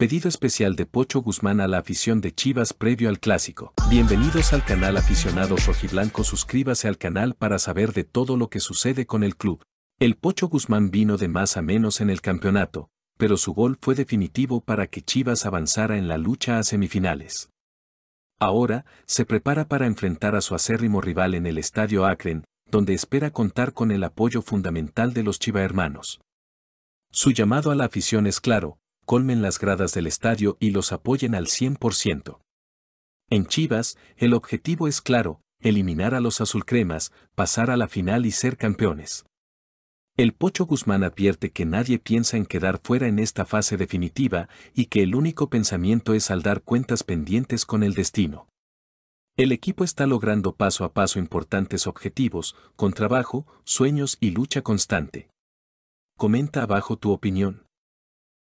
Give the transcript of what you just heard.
Pedido especial de Pocho Guzmán a la afición de Chivas previo al clásico. Bienvenidos al canal Aficionados Rojiblanco. Suscríbase al canal para saber de todo lo que sucede con el club. El Pocho Guzmán vino de más a menos en el campeonato, pero su gol fue definitivo para que Chivas avanzara en la lucha a semifinales. Ahora, se prepara para enfrentar a su acérrimo rival en el Estadio Akron, donde espera contar con el apoyo fundamental de los Chiva hermanos. Su llamado a la afición es claro, colmen las gradas del estadio y los apoyen al 100%. En Chivas, el objetivo es claro, eliminar a los azulcremas, pasar a la final y ser campeones. El Pocho Guzmán advierte que nadie piensa en quedar fuera en esta fase definitiva y que el único pensamiento es saldar cuentas pendientes con el destino. El equipo está logrando paso a paso importantes objetivos, con trabajo, sueños y lucha constante. Comenta abajo tu opinión.